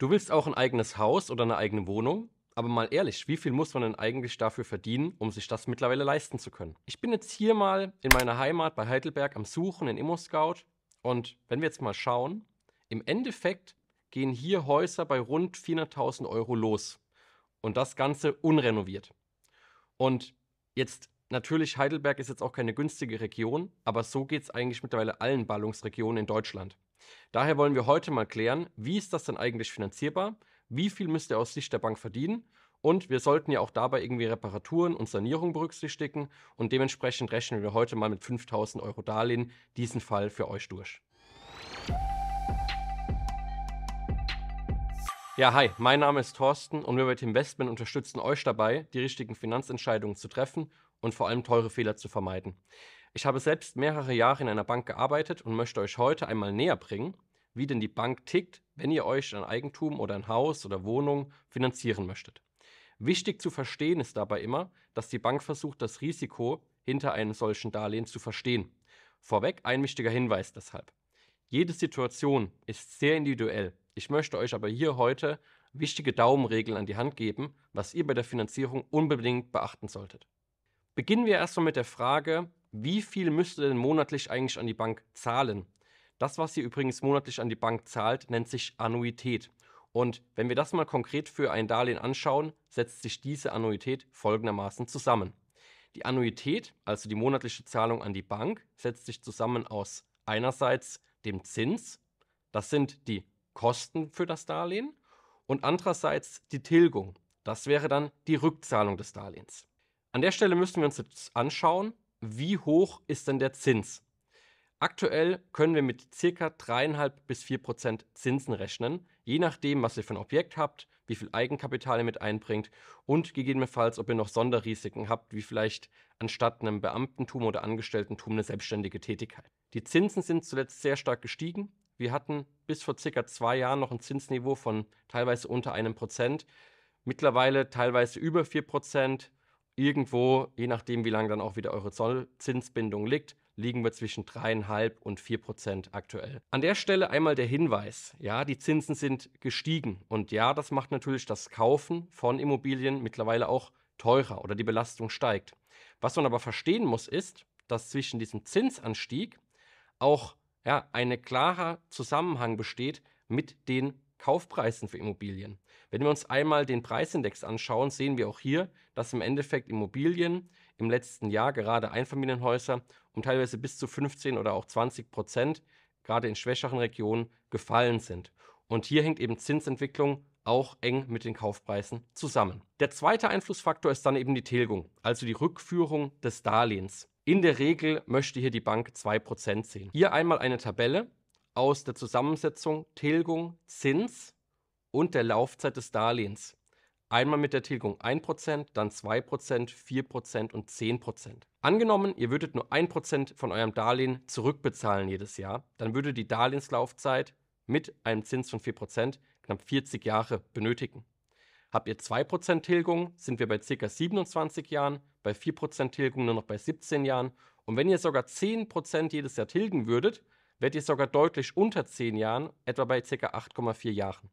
Du willst auch ein eigenes Haus oder eine eigene Wohnung? Aber mal ehrlich, wie viel muss man denn eigentlich dafür verdienen, um sich das mittlerweile leisten zu können? Ich bin jetzt hier mal in meiner Heimat bei Heidelberg am Suchen in ImmoScout und wenn wir jetzt mal schauen, im Endeffekt gehen hier Häuser bei rund 400.000 Euro los und das Ganze unrenoviert. Und jetzt natürlich, Heidelberg ist jetzt auch keine günstige Region, aber so geht es eigentlich mittlerweile allen Ballungsregionen in Deutschland. Daher wollen wir heute mal klären, wie ist das denn eigentlich finanzierbar, wie viel müsst ihr aus Sicht der Bank verdienen und wir sollten ja auch dabei irgendwie Reparaturen und Sanierung berücksichtigen und dementsprechend rechnen wir heute mal mit 5000 Euro Darlehen diesen Fall für euch durch. Ja, hi, mein Name ist Thorsten und wir bei Team Investment unterstützen euch dabei, die richtigen Finanzentscheidungen zu treffen und vor allem teure Fehler zu vermeiden. Ich habe selbst mehrere Jahre in einer Bank gearbeitet und möchte euch heute einmal näher bringen, wie denn die Bank tickt, wenn ihr euch ein Eigentum oder ein Haus oder Wohnung finanzieren möchtet. Wichtig zu verstehen ist dabei immer, dass die Bank versucht, das Risiko hinter einem solchen Darlehen zu verstehen. Vorweg ein wichtiger Hinweis deshalb. Jede Situation ist sehr individuell. Ich möchte euch aber hier heute wichtige Daumenregeln an die Hand geben, was ihr bei der Finanzierung unbedingt beachten solltet. Beginnen wir erstmal mit der Frage, wie viel müsst ihr denn monatlich eigentlich an die Bank zahlen? Das, was ihr übrigens monatlich an die Bank zahlt, nennt sich Annuität. Und wenn wir das mal konkret für ein Darlehen anschauen, setzt sich diese Annuität folgendermaßen zusammen. Die Annuität, also die monatliche Zahlung an die Bank, setzt sich zusammen aus einerseits dem Zins, das sind die Kosten für das Darlehen, und andererseits die Tilgung, das wäre dann die Rückzahlung des Darlehens. An der Stelle müssen wir uns jetzt anschauen, wie hoch ist denn der Zins? Aktuell können wir mit ca. 3,5 bis 4% Zinsen rechnen, je nachdem, was ihr für ein Objekt habt, wie viel Eigenkapital ihr mit einbringt und gegebenenfalls, ob ihr noch Sonderrisiken habt, wie vielleicht anstatt einem Beamtentum oder Angestelltentum eine selbstständige Tätigkeit. Die Zinsen sind zuletzt sehr stark gestiegen. Wir hatten bis vor ca. zwei Jahren noch ein Zinsniveau von teilweise unter einem Prozent, mittlerweile teilweise über 4%, irgendwo, je nachdem, wie lange dann auch wieder eure Zollzinsbindung liegt, liegen wir zwischen 3,5 und 4 Prozent aktuell. An der Stelle einmal der Hinweis, ja, die Zinsen sind gestiegen und ja, das macht natürlich das Kaufen von Immobilien mittlerweile auch teurer oder die Belastung steigt. Was man aber verstehen muss, ist, dass zwischen diesem Zinsanstieg auch ja, ein klarer Zusammenhang besteht mit den Kaufpreisen für Immobilien. Wenn wir uns einmal den Preisindex anschauen, sehen wir auch hier, dass im Endeffekt Immobilien im letzten Jahr, gerade Einfamilienhäuser, um teilweise bis zu 15 oder auch 20 Prozent, gerade in schwächeren Regionen, gefallen sind. Und hier hängt eben Zinsentwicklung auch eng mit den Kaufpreisen zusammen. Der zweite Einflussfaktor ist dann eben die Tilgung, also die Rückführung des Darlehens. In der Regel möchte hier die Bank 2% sehen. Hier einmal eine Tabelle, aus der Zusammensetzung Tilgung, Zins und der Laufzeit des Darlehens. Einmal mit der Tilgung 1%, dann 2%, 4% und 10%. Angenommen, ihr würdet nur 1% von eurem Darlehen zurückbezahlen jedes Jahr, dann würde die Darlehenslaufzeit mit einem Zins von 4% knapp 40 Jahre benötigen. Habt ihr 2% Tilgung, sind wir bei ca. 27 Jahren, bei 4% Tilgung nur noch bei 17 Jahren. Und wenn ihr sogar 10% jedes Jahr tilgen würdet, werdet ihr sogar deutlich unter 10 Jahren, etwa bei ca. 8,4 Jahren.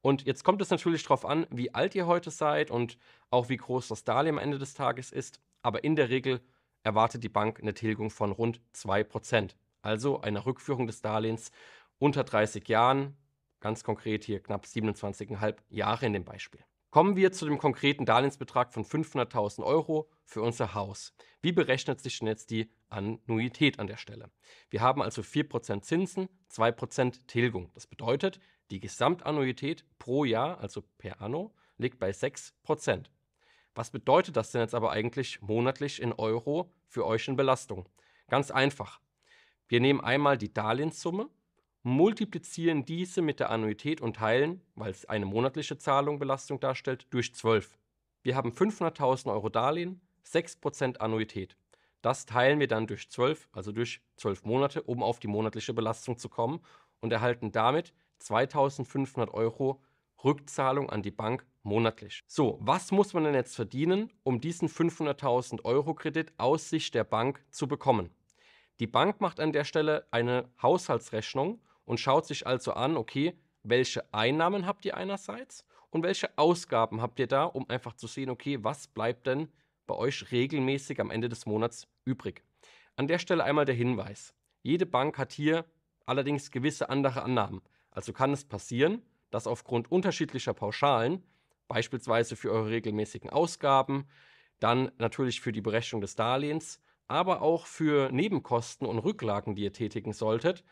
Und jetzt kommt es natürlich darauf an, wie alt ihr heute seid und auch wie groß das Darlehen am Ende des Tages ist, aber in der Regel erwartet die Bank eine Tilgung von rund 2%, also eine Rückführung des Darlehens unter 30 Jahren, ganz konkret hier knapp 27,5 Jahre in dem Beispiel. Kommen wir zu dem konkreten Darlehensbetrag von 500.000 Euro für unser Haus. Wie berechnet sich denn jetzt die Annuität an der Stelle? Wir haben also 4% Zinsen, 2% Tilgung. Das bedeutet, die Gesamtannuität pro Jahr, also per Anno, liegt bei 6%. Was bedeutet das denn jetzt aber eigentlich monatlich in Euro für euch in Belastung? Ganz einfach. Wir nehmen einmal die Darlehenssumme multiplizieren diese mit der Annuität und teilen, weil es eine monatliche Zahlung Belastung darstellt, durch 12. Wir haben 500.000 Euro Darlehen, 6% Annuität. Das teilen wir dann durch 12, also durch 12 Monate, um auf die monatliche Belastung zu kommen und erhalten damit 2.500 Euro Rückzahlung an die Bank monatlich. So, was muss man denn jetzt verdienen, um diesen 500.000 Euro Kredit aus Sicht der Bank zu bekommen? Die Bank macht an der Stelle eine Haushaltsrechnung und schaut sich also an, okay, welche Einnahmen habt ihr einerseits und welche Ausgaben habt ihr da, um einfach zu sehen, okay, was bleibt denn bei euch regelmäßig am Ende des Monats übrig. An der Stelle einmal der Hinweis. Jede Bank hat hier allerdings gewisse andere Annahmen. Also kann es passieren, dass aufgrund unterschiedlicher Pauschalen, beispielsweise für eure regelmäßigen Ausgaben, dann natürlich für die Berechnung des Darlehens, aber auch für Nebenkosten und Rücklagen, die ihr tätigen solltet,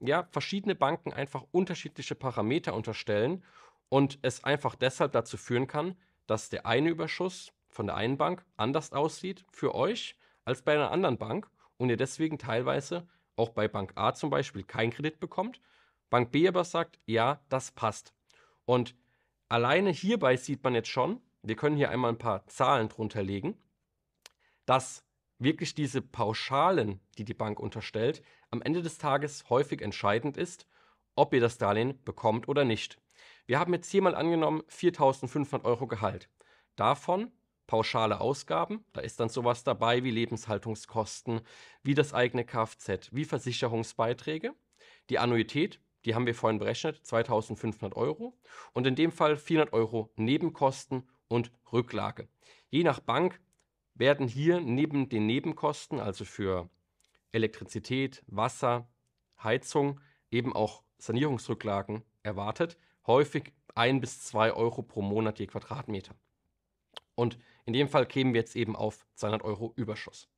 ja, verschiedene Banken einfach unterschiedliche Parameter unterstellen und es einfach deshalb dazu führen kann, dass der eine Überschuss von der einen Bank anders aussieht für euch als bei einer anderen Bank und ihr deswegen teilweise auch bei Bank A zum Beispiel keinen Kredit bekommt, Bank B aber sagt, ja, das passt. Und alleine hierbei sieht man jetzt schon, wir können hier einmal ein paar Zahlen drunter legen, dass wirklich diese Pauschalen, die die Bank unterstellt, am Ende des Tages häufig entscheidend ist, ob ihr das Darlehen bekommt oder nicht. Wir haben jetzt hier mal angenommen 4.500 Euro Gehalt. Davon pauschale Ausgaben, da ist dann sowas dabei wie Lebenshaltungskosten, wie das eigene Kfz, wie Versicherungsbeiträge. Die Annuität, die haben wir vorhin berechnet, 2.500 Euro und in dem Fall 400 Euro Nebenkosten und Rücklage. Je nach Bank werden hier neben den Nebenkosten, also für Elektrizität, Wasser, Heizung, eben auch Sanierungsrücklagen erwartet, häufig 1 bis 2 Euro pro Monat je Quadratmeter. Und in dem Fall kämen wir jetzt eben auf 200 Euro Überschuss.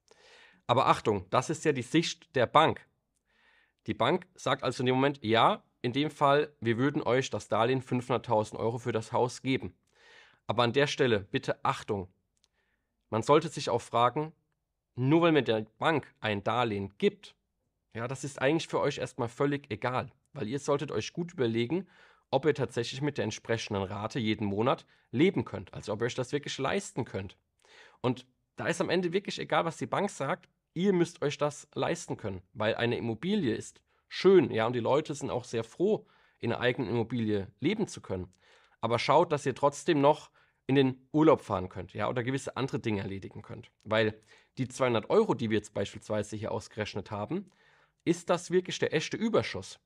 Aber Achtung, das ist ja die Sicht der Bank. Die Bank sagt also in dem Moment, ja, in dem Fall, wir würden euch das Darlehen 500.000 Euro für das Haus geben. Aber an der Stelle bitte Achtung, man sollte sich auch fragen, nur weil mir der Bank ein Darlehen gibt, ja, das ist eigentlich für euch erstmal völlig egal, weil ihr solltet euch gut überlegen, ob ihr tatsächlich mit der entsprechenden Rate jeden Monat leben könnt, also ob ihr euch das wirklich leisten könnt. Und da ist am Ende wirklich egal, was die Bank sagt, ihr müsst euch das leisten können, weil eine Immobilie ist schön, ja, und die Leute sind auch sehr froh, in einer eigenen Immobilie leben zu können. Aber schaut, dass ihr trotzdem noch in den Urlaub fahren könnt, ja, oder gewisse andere Dinge erledigen könnt. Weil die 200 Euro, die wir jetzt beispielsweise hier ausgerechnet haben, ist das wirklich der echte Überschuss?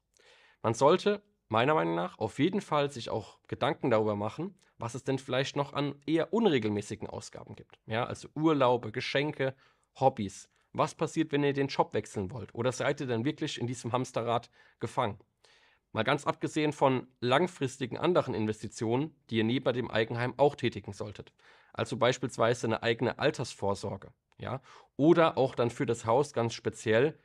Man sollte meiner Meinung nach auf jeden Fall sich auch Gedanken darüber machen, was es denn vielleicht noch an eher unregelmäßigen Ausgaben gibt. Ja, also Urlaube, Geschenke, Hobbys. Was passiert, wenn ihr den Job wechseln wollt? Oder seid ihr dann wirklich in diesem Hamsterrad gefangen? Mal ganz abgesehen von langfristigen anderen Investitionen, die ihr neben dem Eigenheim auch tätigen solltet. Also beispielsweise eine eigene Altersvorsorge, ja, oder auch dann für das Haus ganz speziell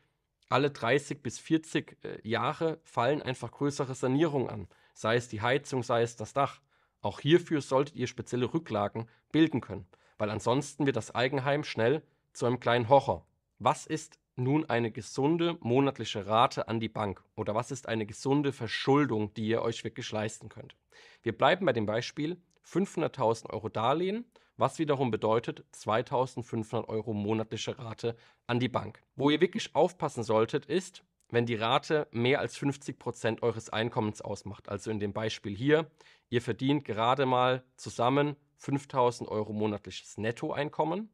alle 30 bis 40 äh, Jahre fallen einfach größere Sanierungen an, sei es die Heizung, sei es das Dach. Auch hierfür solltet ihr spezielle Rücklagen bilden können, weil ansonsten wird das Eigenheim schnell zu einem kleinen Horror. Was ist, nun eine gesunde monatliche Rate an die Bank oder was ist eine gesunde Verschuldung, die ihr euch wirklich leisten könnt. Wir bleiben bei dem Beispiel 500.000 Euro Darlehen, was wiederum bedeutet 2.500 Euro monatliche Rate an die Bank. Wo ihr wirklich aufpassen solltet, ist, wenn die Rate mehr als 50 Prozent eures Einkommens ausmacht. Also in dem Beispiel hier, ihr verdient gerade mal zusammen 5.000 Euro monatliches Nettoeinkommen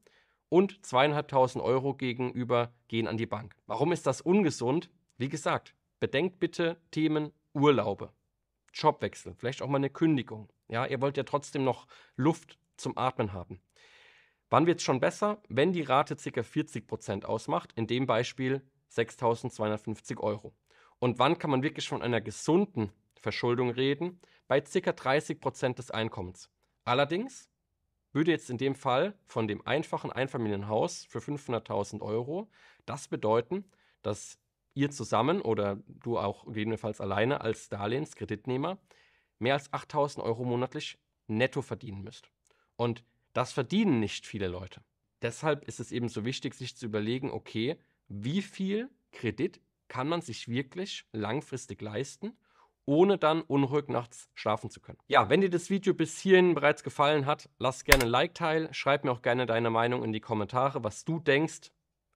und zweieinhalbtausend Euro gegenüber gehen an die Bank. Warum ist das ungesund? Wie gesagt, bedenkt bitte Themen Urlaube, Jobwechsel, vielleicht auch mal eine Kündigung. Ja, ihr wollt ja trotzdem noch Luft zum Atmen haben. Wann wird es schon besser? Wenn die Rate ca. 40% ausmacht, in dem Beispiel 6.250 Euro. Und wann kann man wirklich von einer gesunden Verschuldung reden? Bei ca. 30% des Einkommens. Allerdings würde jetzt in dem Fall von dem einfachen Einfamilienhaus für 500.000 Euro das bedeuten, dass ihr zusammen oder du auch gegebenenfalls alleine als Darlehenskreditnehmer mehr als 8.000 Euro monatlich netto verdienen müsst. Und das verdienen nicht viele Leute. Deshalb ist es eben so wichtig, sich zu überlegen, okay, wie viel Kredit kann man sich wirklich langfristig leisten ohne dann unruhig nachts schlafen zu können. Ja, wenn dir das Video bis hierhin bereits gefallen hat, lass gerne ein Like teil, schreib mir auch gerne deine Meinung in die Kommentare, was du denkst,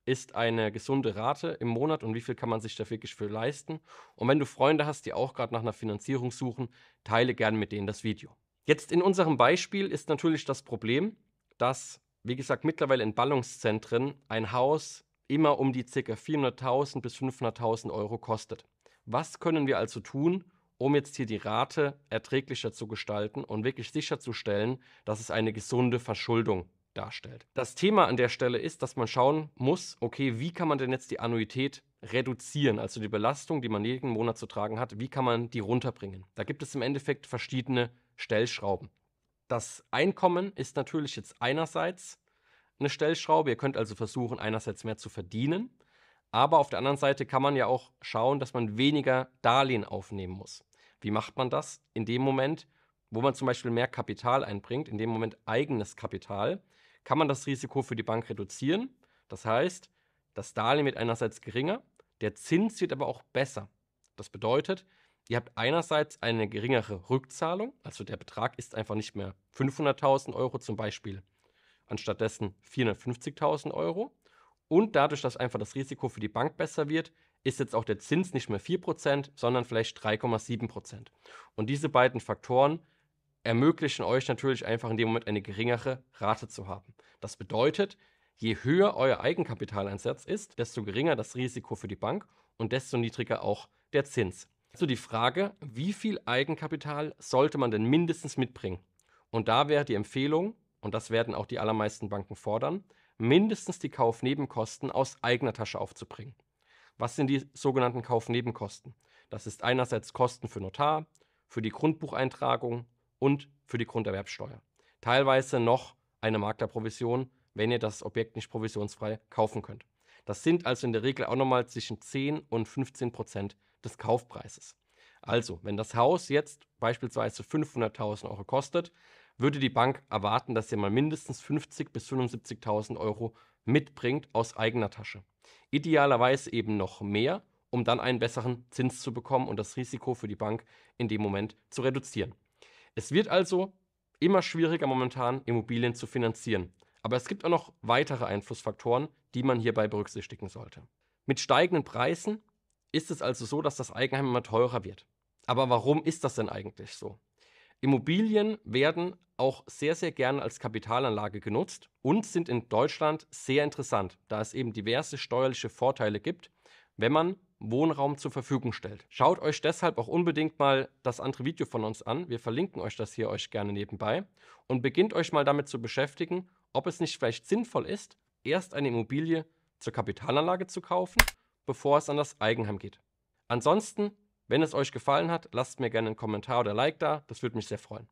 ist eine gesunde Rate im Monat und wie viel kann man sich da wirklich für leisten. Und wenn du Freunde hast, die auch gerade nach einer Finanzierung suchen, teile gerne mit denen das Video. Jetzt in unserem Beispiel ist natürlich das Problem, dass, wie gesagt, mittlerweile in Ballungszentren ein Haus immer um die ca. 400.000 bis 500.000 Euro kostet. Was können wir also tun, um jetzt hier die Rate erträglicher zu gestalten und wirklich sicherzustellen, dass es eine gesunde Verschuldung darstellt. Das Thema an der Stelle ist, dass man schauen muss, okay, wie kann man denn jetzt die Annuität reduzieren, also die Belastung, die man jeden Monat zu tragen hat, wie kann man die runterbringen? Da gibt es im Endeffekt verschiedene Stellschrauben. Das Einkommen ist natürlich jetzt einerseits eine Stellschraube. Ihr könnt also versuchen, einerseits mehr zu verdienen aber auf der anderen Seite kann man ja auch schauen, dass man weniger Darlehen aufnehmen muss. Wie macht man das? In dem Moment, wo man zum Beispiel mehr Kapital einbringt, in dem Moment eigenes Kapital, kann man das Risiko für die Bank reduzieren. Das heißt, das Darlehen wird einerseits geringer, der Zins wird aber auch besser. Das bedeutet, ihr habt einerseits eine geringere Rückzahlung, also der Betrag ist einfach nicht mehr 500.000 Euro zum Beispiel, anstattdessen 450.000 Euro. Und dadurch, dass einfach das Risiko für die Bank besser wird, ist jetzt auch der Zins nicht mehr 4%, sondern vielleicht 3,7%. Und diese beiden Faktoren ermöglichen euch natürlich einfach in dem Moment eine geringere Rate zu haben. Das bedeutet, je höher euer Eigenkapitaleinsatz ist, desto geringer das Risiko für die Bank und desto niedriger auch der Zins. Also die Frage, wie viel Eigenkapital sollte man denn mindestens mitbringen? Und da wäre die Empfehlung, und das werden auch die allermeisten Banken fordern, mindestens die Kaufnebenkosten aus eigener Tasche aufzubringen. Was sind die sogenannten Kaufnebenkosten? Das ist einerseits Kosten für Notar, für die Grundbucheintragung und für die Grunderwerbsteuer. Teilweise noch eine Maklerprovision, wenn ihr das Objekt nicht provisionsfrei kaufen könnt. Das sind also in der Regel auch nochmal zwischen 10 und 15 Prozent des Kaufpreises. Also, wenn das Haus jetzt beispielsweise 500.000 Euro kostet, würde die Bank erwarten, dass ihr mal mindestens 50.000 bis 75.000 Euro mitbringt aus eigener Tasche. Idealerweise eben noch mehr, um dann einen besseren Zins zu bekommen und das Risiko für die Bank in dem Moment zu reduzieren. Es wird also immer schwieriger momentan, Immobilien zu finanzieren. Aber es gibt auch noch weitere Einflussfaktoren, die man hierbei berücksichtigen sollte. Mit steigenden Preisen ist es also so, dass das Eigenheim immer teurer wird. Aber warum ist das denn eigentlich so? Immobilien werden auch sehr, sehr gerne als Kapitalanlage genutzt und sind in Deutschland sehr interessant, da es eben diverse steuerliche Vorteile gibt, wenn man Wohnraum zur Verfügung stellt. Schaut euch deshalb auch unbedingt mal das andere Video von uns an. Wir verlinken euch das hier euch gerne nebenbei und beginnt euch mal damit zu beschäftigen, ob es nicht vielleicht sinnvoll ist, erst eine Immobilie zur Kapitalanlage zu kaufen, bevor es an das Eigenheim geht. Ansonsten wenn es euch gefallen hat, lasst mir gerne einen Kommentar oder Like da, das würde mich sehr freuen.